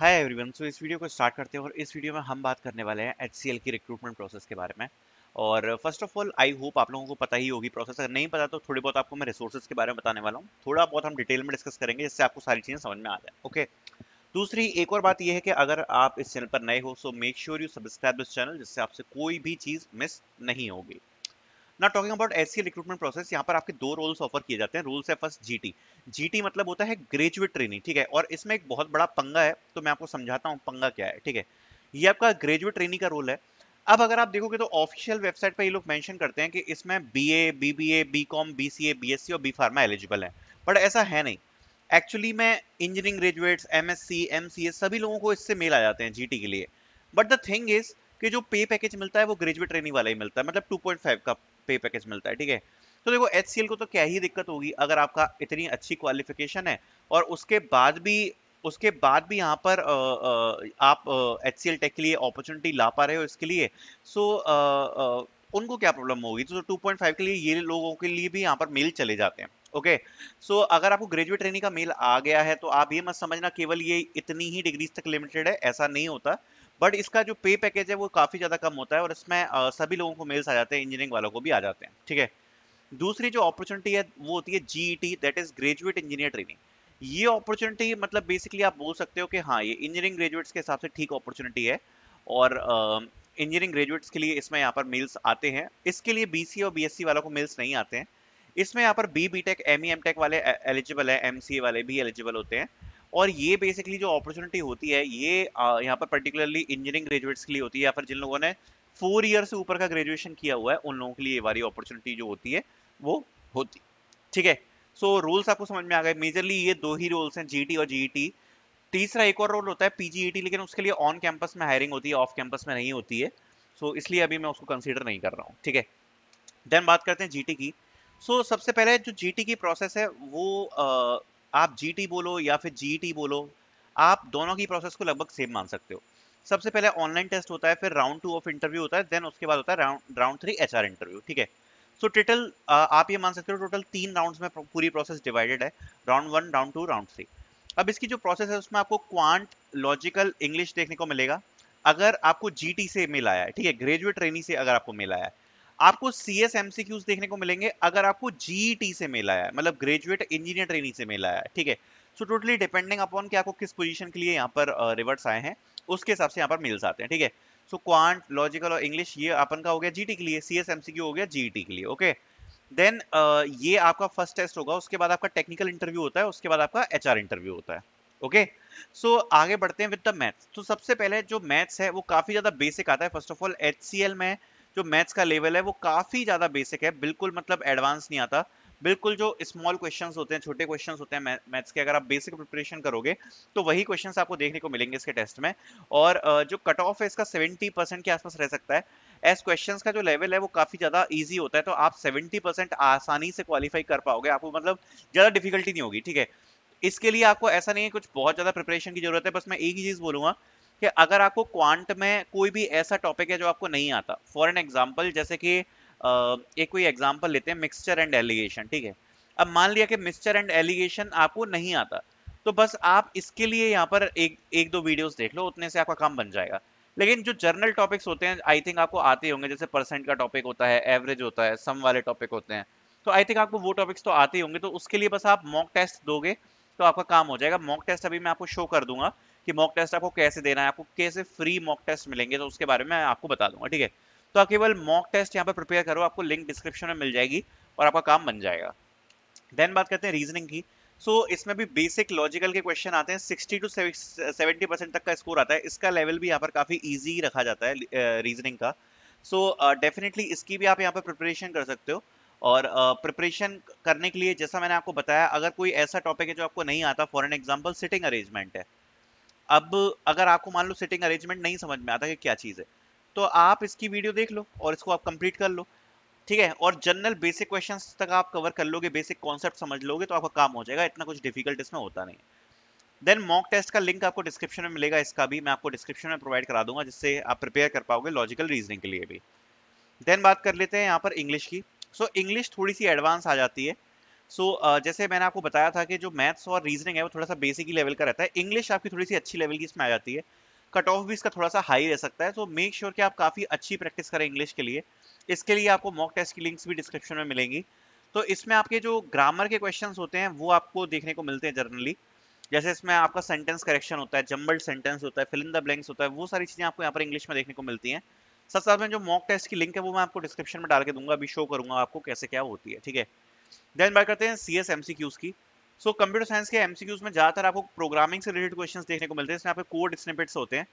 Hi everyone so इस video को start करते हैं और इस वीडियो में हम बात करने वाले हैं एच की रिक्रूटमेंट प्रोसेस के बारे में और first of all I hope आप लोगों को पता ही होगी प्रोसेस अगर नहीं पता तो थोड़ी बहुत आपको मैं रिसोर्सेज के बारे में बताने वाला हूँ थोड़ा बहुत हम डिटेल में डिस्कस करेंगे जिससे आपको सारी चीज़ें समझ में आ जाए ओके दूसरी एक और बात यह है कि अगर आप इस चैनल पर नए हो so make sure you subscribe this channel जिससे आपसे कोई भी चीज़ मिस नहीं होगी not talking about S recruitment process यहाँ पर आपके दो रोल्स ऑफर किए जाते हैं रोल्स है first G T G T मतलब होता है ग्रेजुएट ट्रेनिंग ठीक है और इसमें एक बहुत बड़ा पंगा है तो मैं आपको समझाता हूँ पंगा क्या है ठीक है ये आपका ग्रेजुएट ट्रेनिंग का रोल है अब अगर आप देखोगे तो ऑफिशियल वेबसाइट पर ये लोग मेंशन करते हैं कि इसमें B B B B B A A com C A B S C और बी फार्मा एलिजिबल है बट ऐसा है नहीं एक्चुअली में इंजीनियरिंग ग्रेजुएट्स एमएससी ए सभी लोगों को इससे मेल आ जाते हैं जी टी के लिए बट द थिंग इज कि जो पे पैकेज मिलता है वो ग्रेजुएट ट्रेनिंग वाला ही मिलता है मतलब 2.5 का पे पैकेज मिलता है ठीक है तो देखो एच को तो क्या ही दिक्कत होगी अगर आपका इतनी अच्छी क्वालिफिकेशन है और उसके बाद भी उसके बाद भी यहाँ पर आप एच सी टेक के लिए अपॉर्चुनिटी ला पा रहे हो इसके लिए सो उनको क्या प्रॉब्लम होगी तो 2.5 के लिए ये लोगों के लिए भी यहाँ पर मेल चले जाते हैं ओके सो अगर आपको ग्रेजुएट ट्रेनिंग का मेल आ गया है तो आप ये मत समझना केवल ये इतनी ही डिग्रीज तक लिमिटेड है ऐसा नहीं होता बट इसका जो पे पैकेज है वो काफ़ी ज़्यादा कम होता है और इसमें सभी लोगों को मेल्स आ जाते हैं इंजीनियरिंग वालों को भी आ जाते हैं ठीक है दूसरी जो अपॉर्चुनिटी है वो होती है G T that is graduate engineer training ये अपॉर्चुनिटी मतलब बेसिकली आप बोल सकते हो कि हाँ ये इंजीनियरिंग ग्रेजुएट्स के हिसाब से ठीक अपॉर्चुनिटी है और इंजीनियरिंग ग्रेजुएट्स के लिए इसमें यहाँ पर मेल्स आते हैं इसके लिए बी और बी वालों को मेल्स नहीं आते हैं इसमें यहाँ पर B B tech M E M tech वाले एलिजिबल है एम वाले भी एलिजिबल होते हैं और ये बेसिकली जो अपॉर्चुनिटी होती है ये यहाँ पर पर्टिकुलरली इंजीनियरिंग ग्रेजुएट्स के लिए होती है या फिर जिन लोगों ने फोर ईयर से ऊपर का ग्रेजुएशन किया हुआ है उन लोगों के लिए ये वाली अपॉर्चुनिटी जो होती है वो होती ठीक है सो रूल्स आपको समझ में आ गए मेजरली ये दो ही रूल्स हैं जी और जी e तीसरा एक और रोल होता है पीजीईटी e लेकिन उसके लिए ऑन कैंपस में हायरिंग होती है ऑफ कैंपस में नहीं होती है सो so, इसलिए अभी मैं उसको कंसीडर नहीं कर रहा हूँ ठीक है देन बात करते हैं जीटी की सो so, सबसे पहले जो जीटी की प्रोसेस है वो आप जी बोलो या फिर जी e बोलो आप दोनों की प्रोसेस को लगभग सेम मान सकते हो सबसे पहले ऑनलाइन टेस्ट होता है फिर राउंड टू ऑफ इंटरव्यू होता है देन उसके बाद होता है round round three H interview ठीक है सो so, टोटल आप ये मान सकते हो टोटल तीन राउंड में पूरी प्रोसेस डिवाइडेड है round one round two round three अब इसकी जो प्रोसेस है उसमें आपको क्वांट लॉजिकल इंग्लिश देखने को मिलेगा अगर आपको जीटी से मिलाया आया है ठीक है ग्रेजुएट ट्रेनिंग से अगर आपको मिलाया आया है आपको सी एस एमसीक्यूज देखने को मिलेंगे अगर आपको जीईटी e से मेल आया है मतलब ग्रेजुएट इंजीनियर ट्रेनिंग से मेल आया है ठीक है सो टोटली डिपेंडिंग अपॉन कि आपको किस पोजीशन के लिए यहाँ पर रिवर्ट्स आए हैं उसके हिसाब से यहाँ पर मेल्स आते हैं ठीक है सो क्वांट लॉजिकल और इंग्लिश ये अपन का हो गया जी e के लिए सी एस एमसीक्यू हो गया जीईटी e के लिए ओके देन ये आपका फर्स्ट टेस्ट होगा उसके बाद आपका टेक्निकल इंटरव्यू होता है उसके बाद आपका एच इंटरव्यू होता है ओके okay? सो so, आगे बढ़ते हैं विद द मैथ्स तो सबसे पहले जो मैथ्स है वो काफी ज्यादा बेसिक आता है फर्स्ट ऑफ ऑल एच में जो मैथ्स का लेवल है वो काफ़ी ज़्यादा बेसिक है बिल्कुल मतलब एडवांस नहीं आता बिल्कुल जो स्मॉल क्वेश्चंस होते हैं छोटे क्वेश्चंस होते हैं मैथ्स के अगर आप बेसिक प्रिपरेशन करोगे तो वही क्वेश्चंस आपको देखने को मिलेंगे इसके टेस्ट में और जो कट ऑफ है इसका 70 परसेंट के आसपास रह सकता है एस क्वेश्चन का जो लेवल है वो काफ़ी ज़्यादा ईजी होता है तो आप सेवेंटी परसेंट आसानी से क्वालिफाई कर पाओगे आपको मतलब ज़्यादा डिफिकल्टी नहीं होगी ठीक है इसके लिए आपको ऐसा नहीं है कुछ बहुत ज़्यादा प्रिपरेशन की जरूरत है बस मैं एक ही चीज़ बोलूंगा कि अगर आपको क्वांट में कोई भी ऐसा टॉपिक है जो आपको नहीं आता फॉर एन एग्जाम्पल जैसे कि एक कोई एग्जाम्पल लेते हैं मिक्सचर एंड एलिगेशन ठीक है अब मान लिया कि मिक्सचर एंड एलिगेशन आपको नहीं आता तो बस आप इसके लिए यहाँ पर एक एक दो वीडियोस देख लो उतने से आपका काम बन जाएगा लेकिन जो जर्नल टॉपिक्स होते हैं आई थिंक आपको आते होंगे जैसे परसेंट का टॉपिक होता है एवरेज होता है सम वाले टॉपिक होते हैं तो आई थिंक आपको वो टॉपिक्स तो आते ही होंगे तो उसके लिए बस आप मॉक टेस्ट दोगे तो आपका काम हो जाएगा मॉक टेस्ट अभी मैं आपको शो कर दूंगा कि मॉक टेस्ट आपको कैसे देना है आपको कैसे फ्री मॉक टेस्ट मिलेंगे तो उसके बारे में मैं आपको बता दूंगा ठीक है तो आप केवल मॉक टेस्ट यहाँ पर प्रिपेयर करो आपको लिंक डिस्क्रिप्शन में मिल जाएगी और आपका काम बन जाएगा देन बात करते हैं रीजनिंग की सो so, इसमें भी बेसिक लॉजिकल के क्वेश्चन आते हैं 60 टू 70 परसेंट तक का स्कोर आता है इसका लेवल भी यहाँ पर काफ़ी ईजी रखा जाता है रीजनिंग का सो so, डेफिनेटली uh, इसकी भी आप यहाँ पर प्रिपरेशन कर सकते हो और प्रिपरेशन uh, करने के लिए जैसा मैंने आपको बताया अगर कोई ऐसा टॉपिक है जो आपको नहीं आता for an example sitting arrangement है अब अगर आपको मान लो सिटिंग अरेंजमेंट नहीं समझ में आता कि क्या चीज़ है तो आप इसकी वीडियो देख लो और इसको आप कंप्लीट कर लो ठीक है और जनरल बेसिक क्वेश्चन तक आप कवर कर लोगे बेसिक कॉन्सेप्ट समझ लोगे तो आपका काम हो जाएगा इतना कुछ डिफिकल्ट इसमें होता नहीं देन मॉक टेस्ट का लिंक आपको डिस्क्रिप्शन में मिलेगा इसका भी मैं आपको डिस्क्रिप्शन में प्रोवाइड करा दूंगा जिससे आप प्रिपेयर कर पाओगे लॉजिकल रीजनिंग के लिए भी देन बात कर लेते हैं यहाँ पर इंग्लिश की सो so, इंग्लिश थोड़ी सी एडवांस आ जाती है सो so, uh, जैसे मैंने आपको बताया था कि जो मैथ्स और रीजनिंग है वो थोड़ा सा बेसिक ही लेवल का रहता है इंग्लिश आपकी थोड़ी सी अच्छी लेवल की इसमें आ जाती है कट ऑफ भी इसका थोड़ा सा हाई रह सकता है सो मेक श्योर कि आप काफ़ी अच्छी प्रैक्टिस करें इंग्लिश के लिए इसके लिए आपको मॉक टेस्ट की लिंक्स भी डिस्क्रिप्शन में मिलेंगी तो इसमें आपके जो ग्रामर के क्वेश्चन होते हैं वो आपको देखने को मिलते हैं जर्नली जैसे इसमें आपका सेंटेंस करेक्शन होता है जम्बल्ड सेंटेंस होता है फिलिंद द ब्लैंक्स होता है वो सारी चीज़ें आपको यहाँ पर इंग्लिश में देखने को मिलती हैं साथ साथ में जो मॉक टेस्ट की लिंक है वो मैं आपको डिस्क्रिप्शन में डाल के दूंगा अभी शो करूंगा आपको कैसे क्या होती है ठीक है देन बात करते हैं C S M C Qs की सो कंप्यूटर साइंस के एम सी क्यूज में ज़्यादातर आपको प्रोग्रामिंग से रिलेटेड क्वेश्चन देखने को मिलते हैं इसमें आपके कोड स्निपिट्स होते हैं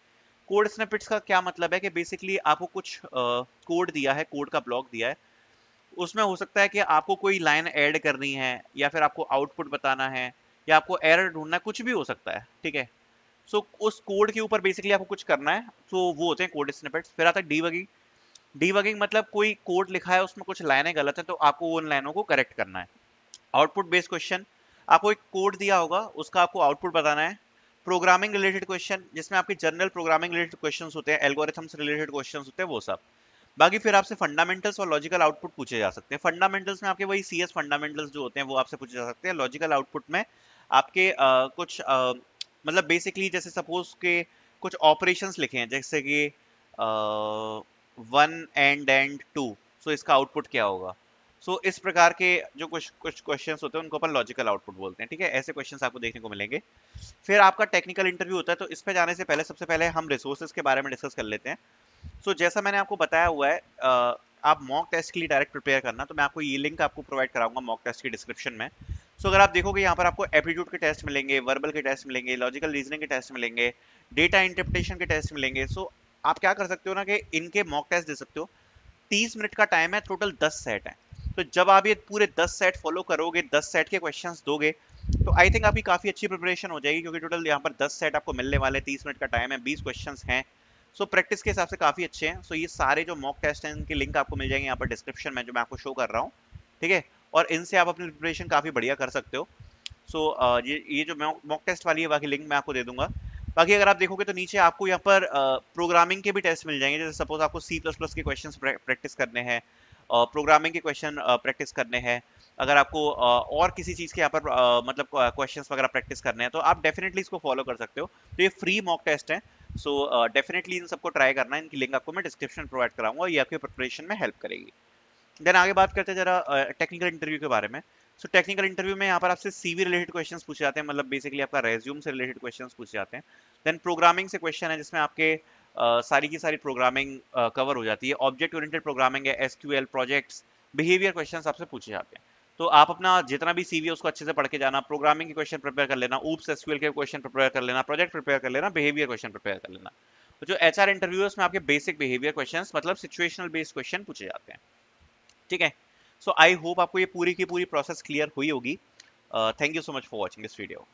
कोड स्निपिट्स का क्या मतलब है कि बेसिकली आपको कुछ कोड uh, दिया है कोड का ब्लॉक दिया है उसमें हो सकता है कि आपको कोई लाइन ऐड करनी है या फिर आपको आउटपुट बताना है या आपको एरर ढूंढना कुछ भी हो सकता है ठीक है सो so, उस कोड के ऊपर बेसिकली आपको कुछ करना है सो so, वो होते हैं कोड स्निपेट्स फिर आता है डीबगिंग डीबगिंग मतलब कोई कोड लिखा है उसमें कुछ लाइनें गलत हैं तो आपको उन लाइनों को करेक्ट करना है आउटपुट बेस्ड क्वेश्चन आपको एक कोड दिया होगा उसका आपको आउटपुट बताना है प्रोग्रामिंग रिलेटेड क्वेश्चन जिसमें आपके जनरल प्रोग्रामिंग रिलेटेड क्वेश्चन होते हैं एल्गोरिथम्स रिलेटेड क्वेश्चन होते हैं वो सब बाकी फिर आपसे फंडामेंटल्स और लॉजिकल आउटपुट पूछे जा सकते हैं फंडामेंटल्स में आपके वही सी एस फंडामेंटल्स जो होते हैं वो आपसे पूछे जा सकते हैं लॉजिकल आउटपुट में आपके आ, कुछ आ, मतलब बेसिकली जैसे सपोज के कुछ ऑपरेशंस लिखे हैं जैसे कि one and and two so इसका आउटपुट क्या होगा सो so, इस प्रकार के जो कुछ कुछ क्वेश्चंस होते हैं उनको अपन लॉजिकल आउटपुट बोलते हैं ठीक है ऐसे क्वेश्चंस आपको देखने को मिलेंगे फिर आपका टेक्निकल इंटरव्यू होता है तो इस पर जाने से पहले सबसे पहले हम रिसोर्सेज के बारे में डिस्कस कर लेते हैं सो so, जैसा मैंने आपको बताया हुआ है आप मॉक टेस्ट के लिए डायरेक्ट प्रिपेयर करना तो मैं आपको ये लिंक आपको प्रोवाइड कराऊंगा मॉक टेस्ट की डिस्क्रिप्शन में सो so, अगर आप देखोगे यहाँ पर आपको एप्टीट्यूड के टेस्ट मिलेंगे वर्बल के टेस्ट मिलेंगे लॉजिकल रीजनिंग के टेस्ट मिलेंगे डेटा इंटरप्रिटेशन के टेस्ट मिलेंगे सो so, आप क्या कर सकते हो ना कि इनके मॉक टेस्ट दे सकते हो तीस मिनट का टाइम है टोटल दस सेट है तो जब आप ये पूरे दस सेट फॉलो करोगे दस सेट के क्वेश्चन दोगे तो आई थिंक आपकी काफ़ी अच्छी प्रिपरेशन हो जाएगी क्योंकि टोटल यहाँ पर दस सेट आपको मिलने वाले तीस मिनट का टाइम है बीस क्वेश्चन हैं सो so, प्रैक्टिस के हिसाब से काफ़ी अच्छे हैं सो so, ये सारे जो मॉक टेस्ट हैं इनके लिंक आपको मिल जाएंगे यहाँ पर डिस्क्रिप्शन में जो मैं आपको शो कर रहा हूँ ठीक है और इनसे आप अपनी प्रिपरेशन काफ़ी बढ़िया कर सकते हो सो so, ये ये जो मॉक टेस्ट वाली है बाकी लिंक मैं आपको दे दूंगा बाकी अगर आप देखोगे तो नीचे आपको यहाँ पर प्रोग्रामिंग के भी टेस्ट मिल जाएंगे जैसे सपोज आपको सी प्लस प्लस के क्वेश्चन प्रैक्टिस करने हैं प्रोग्रामिंग के क्वेश्चन प्रैक्टिस करने हैं अगर आपको और किसी चीज़ के यहाँ पर मतलब क्वेश्चन वगैरह प्रैक्टिस करने हैं तो आप डेफिनेटली इसको फॉलो कर सकते हो तो ये फ्री मॉक टेस्ट है सो डेफिनेटली इन सबको ट्राई करना इनकी लिंक आपको मैं डिस्क्रिप्शन प्रोवाइड कराऊंगा ये आपके प्रिपरेशन में हेल्प करेगी देन आगे बात करते हैं जरा टेक्निकल इंटरव्यू के बारे में सो टेक्निकल इंटरव्यू में यहाँ पर आपसे सीवी रिलेटेड क्वेश्चंस पूछे जाते हैं मतलब बेसिकली आपका रेज्यूम से रिलेटेड क्वेश्चंस पूछे जाते हैं देन प्रोग्रामिंग से क्वेश्चन है जिसमें आपके आ, सारी की सारी प्रोग्रामिंग कवर हो जाती है ऑब्जेक्ट ओरिएंटेड प्रोग्रामिंग है एस प्रोजेक्ट्स बिहेवियर क्वेश्चन आपसे पूछे जाते हैं तो आप अपना जितना भी सीवी उसको अच्छे से पढ़ के जाना प्रोग्रामिंग के क्वेश्चन प्रिपेयर कर लेना ऊप्स एसक्यूएल के क्वेश्चन प्रिपेयर कर लेना प्रोजेक्ट प्रिपेयर कर लेना बिहेवियर क्वेश्चन प्रिपेयर कर लेना तो जो एच आर इंटरव्यू है उसमें आपके बेसिक बिहेवियर क्वेश्चन मतलब सिचुएशनल बेस्ड क्वेश्चन पूछे जाते हैं ठीक है सो आई होप आपको ये पूरी की पूरी प्रोसेस क्लियर हुई होगी thank you so much for watching this video